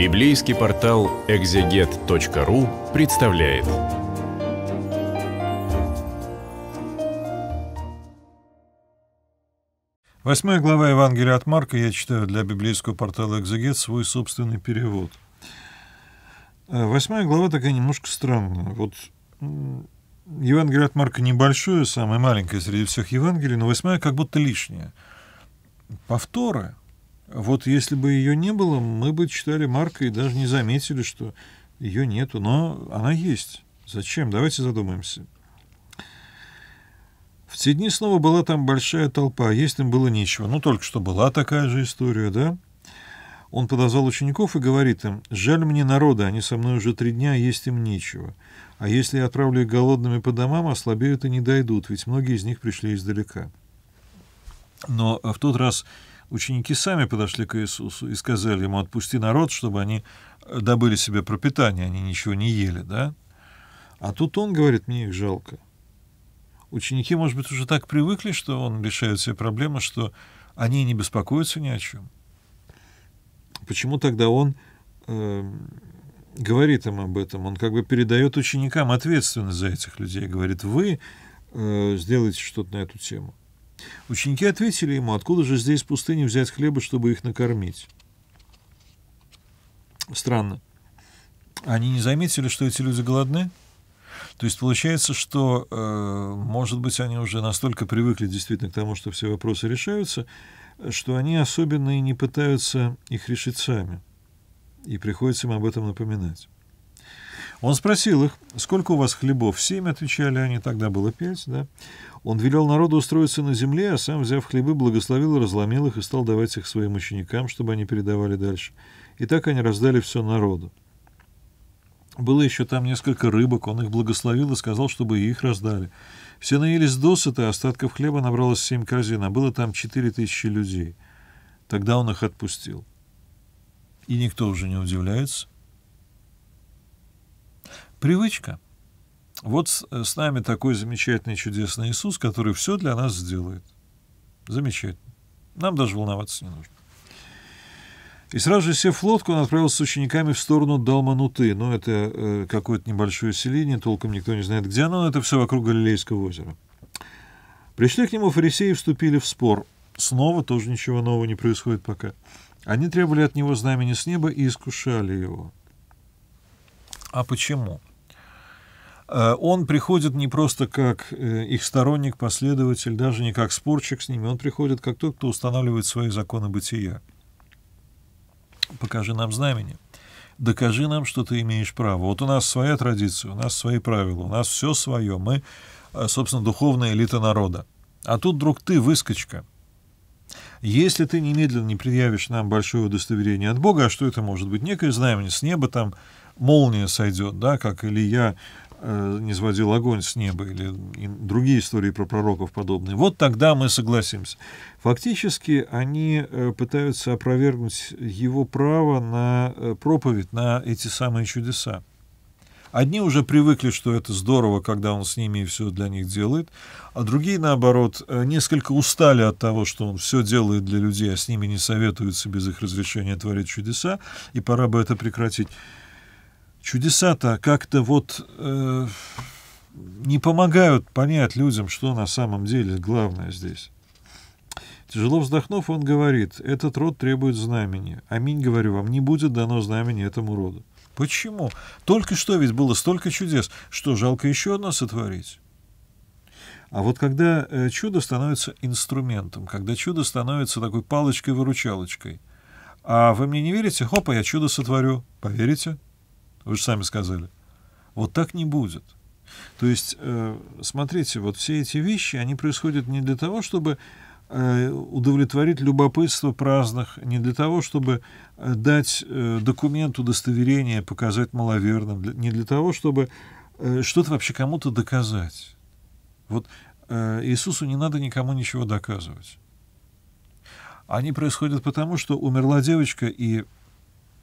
Библейский портал экзегет.ру представляет. Восьмая глава Евангелия от Марка я читаю для библейского портала «Экзегет» свой собственный перевод. Э, восьмая глава такая немножко странная. Вот Евангелие от Марка небольшое, самое маленькое среди всех Евангелий, но восьмая как будто лишняя. Повторы — вот если бы ее не было, мы бы читали Марка и даже не заметили, что ее нету. Но она есть. Зачем? Давайте задумаемся. В те дни снова была там большая толпа, а есть им было нечего. Ну, только что была такая же история, да? Он подозвал учеников и говорит им, «Жаль мне народа, они со мной уже три дня, есть им нечего. А если я отправлю их голодными по домам, ослабеют и не дойдут, ведь многие из них пришли издалека». Но э, в тот раз ученики сами подошли к Иисусу и сказали ему, отпусти народ, чтобы они э, добыли себе пропитание, они ничего не ели, да? А тут он говорит, мне их жалко. Ученики, может быть, уже так привыкли, что он решает все проблемы, что они не беспокоятся ни о чем. Почему тогда он э, говорит им об этом? Он как бы передает ученикам ответственность за этих людей. Говорит, вы э, сделаете что-то на эту тему. Ученики ответили ему, откуда же здесь в пустыне взять хлеба, чтобы их накормить? Странно. Они не заметили, что эти люди голодны? То есть получается, что, э, может быть, они уже настолько привыкли действительно к тому, что все вопросы решаются, что они особенно и не пытаются их решить сами. И приходится им об этом напоминать. Он спросил их, сколько у вас хлебов? Семь, отвечали они, тогда было пять, да. Он велел народу устроиться на земле, а сам, взяв хлебы, благословил, разломил их и стал давать их своим ученикам, чтобы они передавали дальше. И так они раздали все народу. Было еще там несколько рыбок, он их благословил и сказал, чтобы их раздали. Все наелись досыта, а остатков хлеба набралось семь корзин, а было там четыре тысячи людей. Тогда он их отпустил. И никто уже не удивляется, Привычка. Вот с, э, с нами такой замечательный, чудесный Иисус, который все для нас сделает. Замечательно. Нам даже волноваться не нужно. И сразу же, сев в лодку, он отправился с учениками в сторону Далмануты. Но ну, это э, какое-то небольшое селение, толком никто не знает, где оно, но это все вокруг Галилейского озера. Пришли к нему фарисеи и вступили в спор. Снова тоже ничего нового не происходит пока. Они требовали от него знамени с неба и искушали его. А почему? Э, он приходит не просто как э, их сторонник, последователь, даже не как спорчик с ними, он приходит как тот, кто устанавливает свои законы бытия. Покажи нам знамение. Докажи нам, что ты имеешь право. Вот у нас своя традиция, у нас свои правила, у нас все свое. Мы, э, собственно, духовная элита народа. А тут вдруг ты, выскочка. Если ты немедленно не предъявишь нам большое удостоверение от Бога, а что это может быть? Некое знамение с неба там, молния сойдет, да, как Илья Э, не сводил огонь с неба или другие истории про пророков подобные, вот тогда мы согласимся. Фактически они э, пытаются опровергнуть его право на э, проповедь, на эти самые чудеса. Одни уже привыкли, что это здорово, когда он с ними и все для них делает, а другие, наоборот, несколько устали от того, что он все делает для людей, а с ними не советуется без их разрешения творить чудеса, и пора бы это прекратить чудеса-то как-то вот э, не помогают понять людям, что на самом деле главное здесь. Тяжело вздохнув, он говорит, этот род требует знамени. Аминь, говорю вам, не будет дано знамени этому роду. Почему? Только что ведь было столько чудес, что жалко еще одно сотворить. А вот когда э, чудо становится инструментом, когда чудо становится такой палочкой-выручалочкой, а вы мне не верите, хопа, я чудо сотворю, поверите? Вы же сами сказали. Вот так не будет. То есть, э, смотрите, вот все эти вещи, они происходят не для того, чтобы э, удовлетворить любопытство праздных, не для того, чтобы э, дать документ удостоверения, показать маловерным, не для того, чтобы что-то вообще кому-то доказать. Вот Иисусу не надо никому ничего доказывать. Они происходят потому, что умерла девочка, и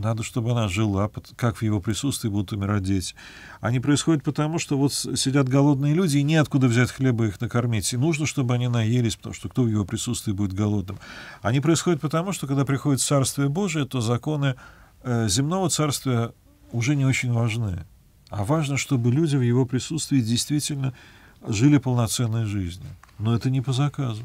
надо, чтобы она жила, как в его присутствии будут умирать дети. Они происходят потому, что вот сидят голодные люди, и неоткуда взять хлеба их накормить. И нужно, чтобы они наелись, потому что кто в его присутствии будет голодным. Они происходят потому, что когда приходит Царствие Божие, то законы э, земного царствия уже не очень важны. А важно, чтобы люди в его присутствии действительно жили полноценной жизнью. Но это не по заказу.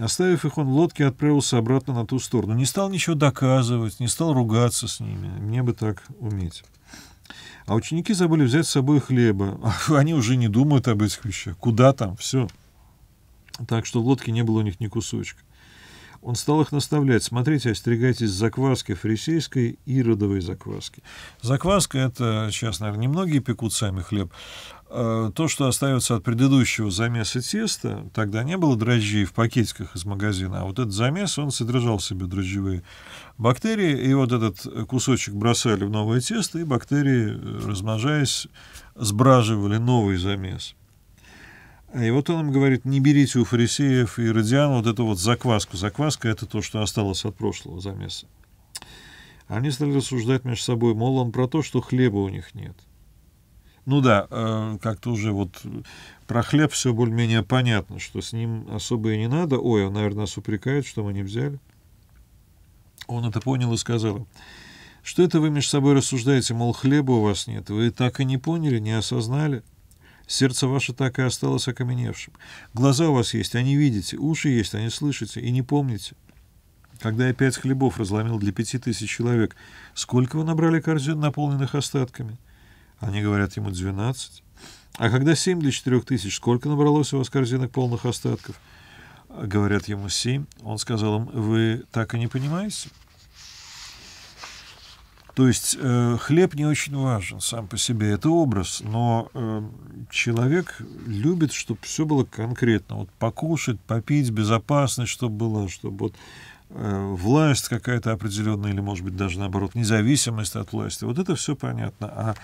Оставив их, он в лодке отправился обратно на ту сторону. Не стал ничего доказывать, не стал ругаться с ними. Мне бы так уметь. А ученики забыли взять с собой хлеба. Они уже не думают об этих вещах. Куда там? Все. Так что в лодке не было у них ни кусочка. Он стал их наставлять. Смотрите, остерегайтесь закваски фарисейской и родовой закваски. Закваска — это сейчас, наверное, немногие пекут сами хлеб. Э, то, что остается от предыдущего замеса теста, тогда не было дрожжей в пакетиках из магазина, а вот этот замес, он содержал в себе дрожжевые бактерии, и вот этот кусочек бросали в новое тесто, и бактерии, э, размножаясь, сбраживали новый замес. И вот он им говорит, не берите у фарисеев и Родиана вот эту вот закваску. Закваска — это то, что осталось от прошлого замеса. Они стали рассуждать между собой, мол, он про то, что хлеба у них нет. Ну да, э, как-то уже вот про хлеб все более-менее понятно, что с ним особо и не надо. Ой, он, наверное, нас упрекает, что мы не взяли. Он это понял и сказал что это вы между собой рассуждаете, мол, хлеба у вас нет. Вы так и не поняли, не осознали. Сердце ваше так и осталось окаменевшим. Глаза у вас есть, они видите, уши есть, они слышите и не помните. Когда я пять хлебов разломил для пяти тысяч человек, сколько вы набрали корзин, наполненных остатками? Они говорят ему двенадцать. А когда семь для четырех тысяч, сколько набралось у вас корзинок полных остатков? Говорят ему семь. Он сказал им, вы так и не понимаете? То есть э, хлеб не очень важен сам по себе, это образ, но э, человек любит, чтобы все было конкретно. Вот покушать, попить, безопасность, чтобы было, чтобы вот э, власть какая-то определенная, или, может быть, даже наоборот, независимость от власти. Вот это все понятно. А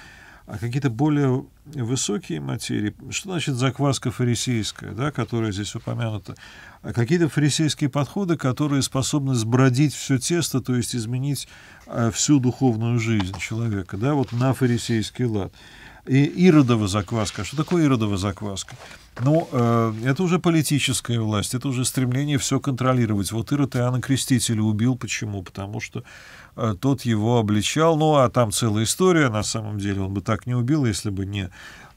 а какие-то более высокие материи. Что значит закваска фарисейская, да, которая здесь упомянута? А какие-то фарисейские подходы, которые способны сбродить все тесто, то есть изменить э, всю духовную жизнь человека да, вот на фарисейский лад и иродова закваска. Что такое иродова закваска? Ну, э, это уже политическая власть, это уже стремление все контролировать. Вот Ирод Иоанна Крестителя убил. Почему? Потому что э, тот его обличал. Ну, а там целая история, на самом деле. Он бы так не убил, если бы не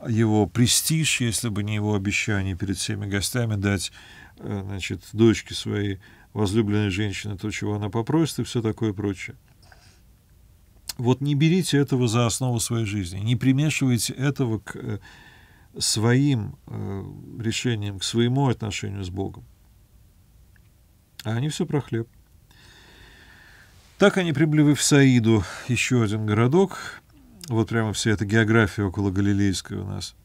его престиж, если бы не его обещание перед всеми гостями дать э, значит, дочке своей возлюбленной женщины то, чего она попросит и все такое прочее. Вот не берите этого за основу своей жизни, не примешивайте этого к э, своим э, решениям, к своему отношению с Богом. А они все про хлеб. Так они прибыли в Саиду, еще один городок. Вот прямо вся эта география около Галилейской у нас.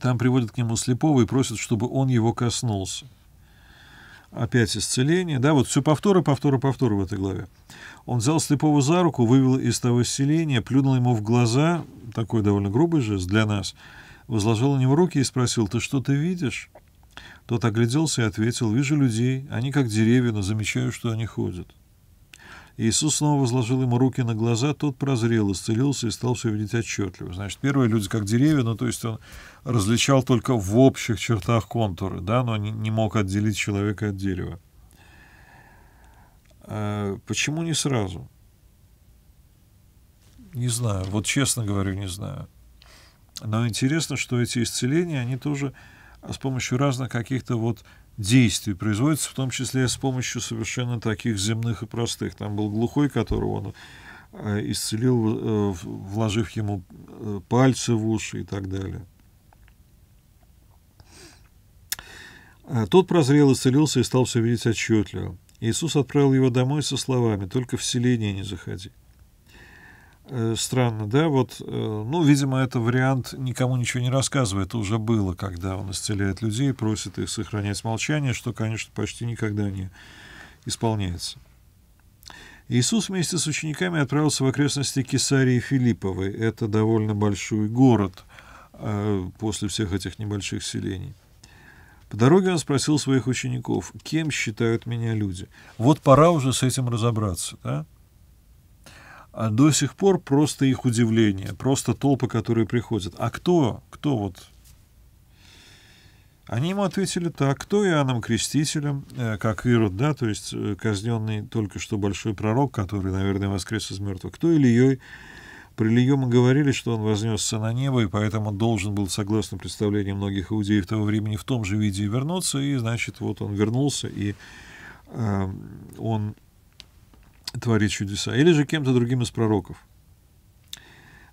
Там приводят к нему слепого и просят, чтобы он его коснулся опять исцеление, да, вот все повторы, повторы, повторы в этой главе. Он взял слепого за руку, вывел из того исцеления, плюнул ему в глаза, такой довольно грубый жест для нас, возложил на него руки и спросил, «Ты что ты видишь?» Тот огляделся и ответил, «Вижу людей, они как деревья, но замечаю, что они ходят». Иисус снова возложил ему руки на глаза, тот прозрел, исцелился и стал все видеть отчетливо. Значит, первые люди как деревья, ну, то есть он различал только в общих чертах контуры, да, но не, не мог отделить человека от дерева. А почему не сразу? Не знаю, вот честно говорю, не знаю. Но интересно, что эти исцеления, они тоже с помощью разных каких-то вот действий производится, в том числе с помощью совершенно таких земных и простых. Там был глухой, которого он э, исцелил, э, вложив ему э, пальцы в уши и так далее. А тот прозрел, исцелился и стал все видеть отчетливо. Иисус отправил его домой со словами «Только в селение не заходи». Э, странно, да, вот, э, ну, видимо, это вариант никому ничего не рассказывает, это уже было, когда он исцеляет людей, просит их сохранять молчание, что, конечно, почти никогда не исполняется. Иисус вместе с учениками отправился в окрестности Кесарии Филипповой, это довольно большой город э, после всех этих небольших селений. По дороге он спросил своих учеников, кем считают меня люди. Вот пора уже с этим разобраться, да? а до сих пор просто их удивление, просто толпы, которые приходят. А кто? Кто вот? Они ему ответили так, кто Иоанном Крестителем, э, как Ирод, да, то есть э, казненный только что большой пророк, который, наверное, воскрес из мертвых, кто Ильей, про Илью мы говорили, что он вознесся на небо, и поэтому должен был, согласно представлению многих иудеев того времени, в том же виде вернуться. И, значит, вот он вернулся, и э, он творить чудеса, или же кем-то другим из пророков.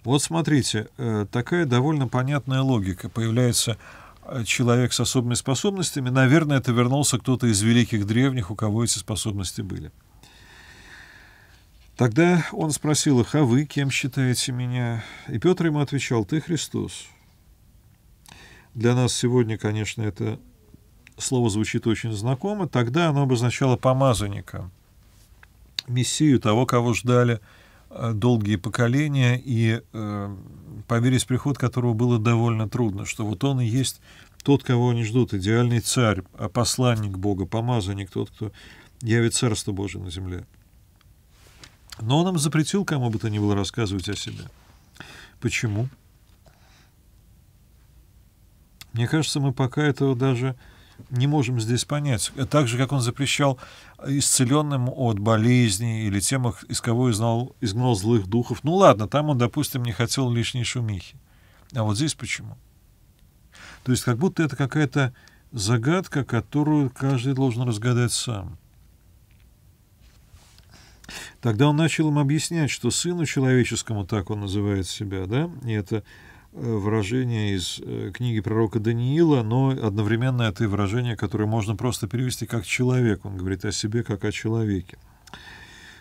Вот смотрите, э, такая довольно понятная логика. Появляется э, человек с особыми способностями. Наверное, это вернулся кто-то из великих древних, у кого эти способности были. Тогда он спросил их, а вы кем считаете меня? И Петр ему отвечал, ты Христос. Для нас сегодня, конечно, это слово звучит очень знакомо. Тогда оно обозначало помазанника. Мессию, того, кого ждали э, долгие поколения, и э, поверить в приход которого было довольно трудно, что вот он и есть тот, кого они ждут, идеальный царь, а посланник Бога, помазанник, тот, кто явит Царство Божие на земле. Но он им запретил кому бы то ни было рассказывать о себе. Почему? Мне кажется, мы пока этого даже не можем здесь понять. Так же, как он запрещал исцеленным от болезней или тем, из кого изгнал, изгнал злых духов. Ну ладно, там он, допустим, не хотел лишней шумихи. А вот здесь почему? То есть как будто это какая-то загадка, которую каждый должен разгадать сам. Тогда он начал им объяснять, что сыну человеческому, так он называет себя, да, и это выражение из э, книги пророка Даниила, но одновременно это и выражение, которое можно просто перевести как «человек». Он говорит о себе как о человеке.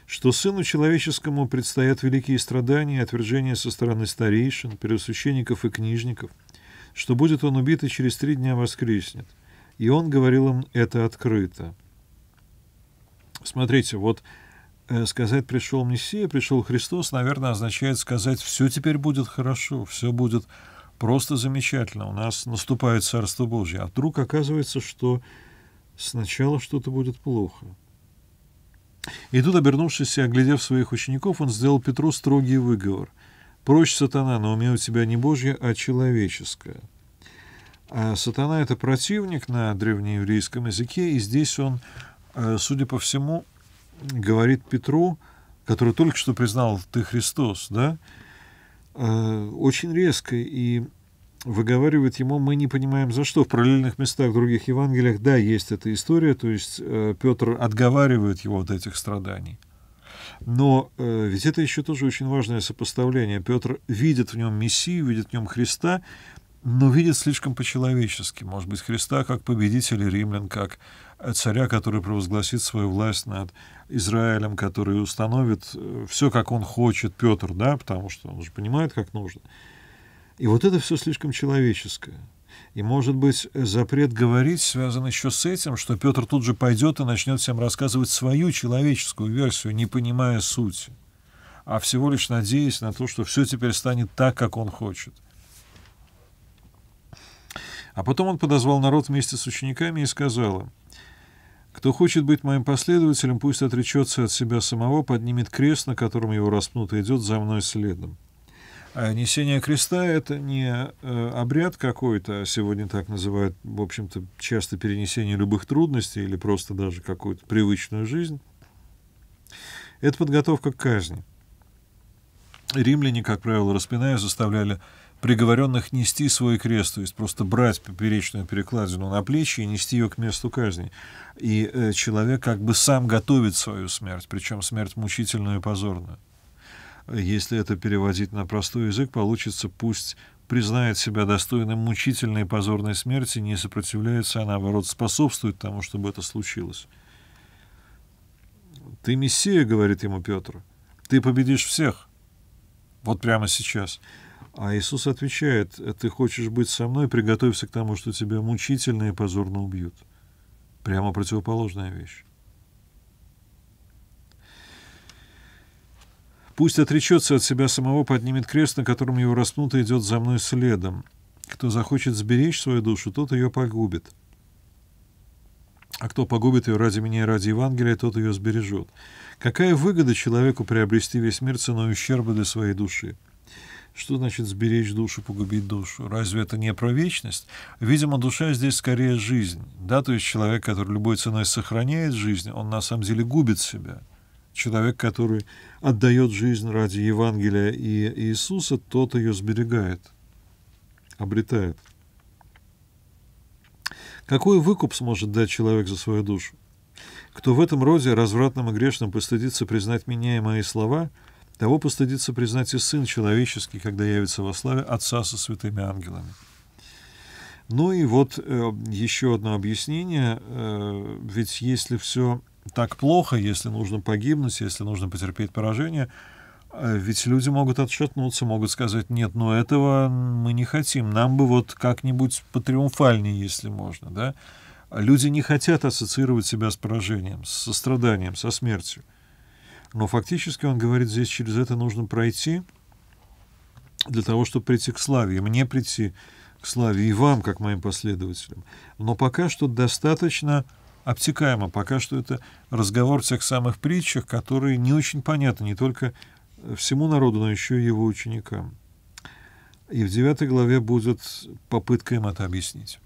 «Что сыну человеческому предстоят великие страдания и отвержения со стороны старейшин, первосвященников и книжников, что будет он убит и через три дня воскреснет. И он говорил им это открыто». Смотрите, вот Э, сказать «пришел Мессия», «пришел Христос», наверное, означает сказать «все теперь будет хорошо, все будет просто замечательно, у нас наступает Царство Божье». А вдруг оказывается, что сначала что-то будет плохо. И тут, обернувшись и оглядев своих учеников, он сделал Петру строгий выговор. «Прочь, сатана, но уме у тебя не Божье, а человеческое». А сатана — это противник на древнееврейском языке, и здесь он, э, судя по всему, говорит Петру, который только что признал «ты Христос», да, э, очень резко и выговаривает ему, мы не понимаем за что. В параллельных местах в других Евангелиях, да, есть эта история, то есть э, Петр отговаривает его от этих страданий. Но э, ведь это еще тоже очень важное сопоставление. Петр видит в нем Мессию, видит в нем Христа, но видит слишком по-человечески. Может быть, Христа как победителя римлян, как царя, который провозгласит свою власть над Израилем, который установит э, все, как он хочет, Петр, да, потому что он же понимает, как нужно. И вот это все слишком человеческое. И, может быть, запрет говорить связан еще с этим, что Петр тут же пойдет и начнет всем рассказывать свою человеческую версию, не понимая сути, а всего лишь надеясь на то, что все теперь станет так, как он хочет. А потом он подозвал народ вместе с учениками и сказал им, кто хочет быть моим последователем, пусть отречется от себя самого, поднимет крест, на котором его распнут, и идет за мной следом. А несение креста — это не э, обряд какой-то, а сегодня так называют, в общем-то, часто перенесение любых трудностей или просто даже какую-то привычную жизнь. Это подготовка к казни. Римляне, как правило, распиная, заставляли приговоренных нести свой крест, то есть просто брать поперечную перекладину на плечи и нести ее к месту казни. И э, человек как бы сам готовит свою смерть, причем смерть мучительную и позорную. Если это переводить на простой язык, получится «пусть признает себя достойным мучительной и позорной смерти, не сопротивляется, а наоборот способствует тому, чтобы это случилось». «Ты мессия», — говорит ему Петр, — «ты победишь всех». Вот прямо сейчас. А Иисус отвечает, ты хочешь быть со мной, приготовься к тому, что тебя мучительно и позорно убьют. Прямо противоположная вещь. Пусть отречется от себя самого, поднимет крест, на котором его распнут, и идет за мной следом. Кто захочет сберечь свою душу, тот ее погубит. А кто погубит ее ради меня и ради Евангелия, тот ее сбережет. Какая выгода человеку приобрести весь мир ценой ущерба для своей души? Что значит сберечь душу, погубить душу? Разве это не про вечность? Видимо, душа здесь скорее жизнь. Да, то есть человек, который любой ценой сохраняет жизнь, он на самом деле губит себя. Человек, который отдает жизнь ради Евангелия и Иисуса, тот ее сберегает, обретает. Какой выкуп сможет дать человек за свою душу? Кто в этом роде развратным и грешным постыдится признать меня и мои слова – того постыдится признать и Сын Человеческий, когда явится во славе Отца со святыми ангелами. Ну и вот э, еще одно объяснение. Э, ведь если все так плохо, если нужно погибнуть, если нужно потерпеть поражение, э, ведь люди могут отшатнуться, могут сказать, нет, но этого мы не хотим, нам бы вот как-нибудь потриумфальнее, если можно, да? Люди не хотят ассоциировать себя с поражением, со страданием, со смертью. Но фактически он говорит, здесь через это нужно пройти для того, чтобы прийти к славе, и мне прийти к славе, и вам, как моим последователям. Но пока что достаточно обтекаемо, пока что это разговор в тех самых притчах, которые не очень понятны не только всему народу, но еще и его ученикам. И в девятой главе будет попытка им это объяснить.